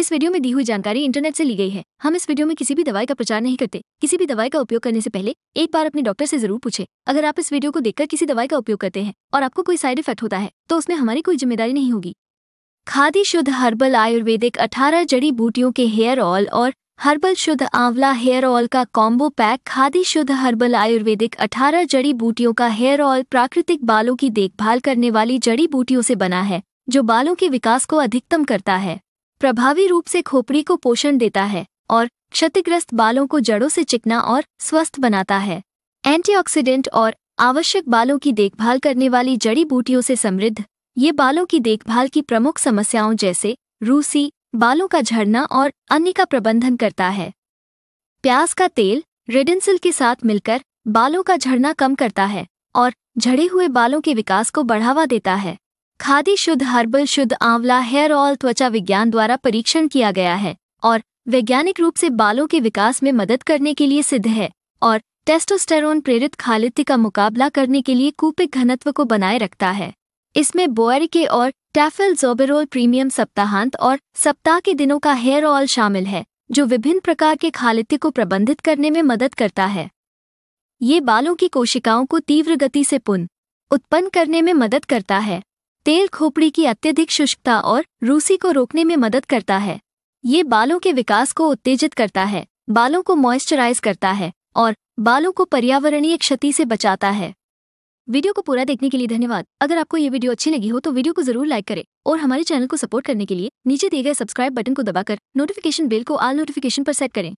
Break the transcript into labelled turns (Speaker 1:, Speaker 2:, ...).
Speaker 1: इस वीडियो में दी हुई जानकारी इंटरनेट से ली गई है हम इस वीडियो में किसी भी दवाई का प्रचार नहीं करते किसी भी दवाई का उपयोग करने से पहले एक बार अपने डॉक्टर से जरूर पूछे अगर आप इस वीडियो को देखकर किसी दवाई का उपयोग करते हैं और आपको कोई साइड इफेक्ट होता है तो उसमें हमारी कोई जिम्मेदारी नहीं होगी खादी शुद्ध हर्बल आयुर्वेदिक अठारह जड़ी बूटियों के हेयर ऑयल और हर्बल शुद्ध आंवला हेयर ऑयल का कॉम्बो पैक खादी शुद्ध हर्बल आयुर्वेदिक 18 जड़ी बूटियों का हेयर ऑयल प्राकृतिक बालों की देखभाल करने वाली जड़ी बूटियों से बना है जो बालों के विकास को अधिकतम करता है प्रभावी रूप से खोपड़ी को पोषण देता है और क्षतिग्रस्त बालों को जड़ों से चिकना और स्वस्थ बनाता है एंटीऑक्सीडेंट और आवश्यक बालों की देखभाल करने वाली जड़ी बूटियों से समृद्ध ये बालों की देखभाल की प्रमुख समस्याओं जैसे रूसी बालों का झड़ना और अन्य का प्रबंधन करता है प्याज का तेल रेडेंसिल के साथ मिलकर बालों का झड़ना कम करता है और झड़े हुए बालों के विकास को बढ़ावा देता है खादी शुद्ध हर्बल शुद्ध आंवला हेयर ऑयल त्वचा विज्ञान द्वारा परीक्षण किया गया है और वैज्ञानिक रूप से बालों के विकास में मदद करने के लिए सिद्ध है और टेस्टोस्टेरोन प्रेरित खालित्य का मुकाबला करने के लिए कूपिक घनत्व को बनाए रखता है इसमें बोयर के और टैफेल जोबेरोल प्रीमियम सप्ताहांत और सप्ताह के दिनों का हेयर ऑयल शामिल है जो विभिन्न प्रकार के खालित्य को प्रबंधित करने में मदद करता है ये बालों की कोशिकाओं को तीव्र गति से पुन उत्पन्न करने में मदद करता है तेल खोपड़ी की अत्यधिक शुष्कता और रूसी को रोकने में मदद करता है ये बालों के विकास को उत्तेजित करता है बालों को मॉइस्चराइज करता है और बालों को पर्यावरणीय क्षति से बचाता है वीडियो को पूरा देखने के लिए धन्यवाद अगर आपको ये वीडियो अच्छी लगी हो तो वीडियो को जरूर लाइक करें और हमारे चैनल को सपोर्ट करने के लिए नीचे दिए गए सब्सक्राइब बटन को दबाकर नोटिफिकेशन बेल को आल नोटिफिकेशन पर सेट करें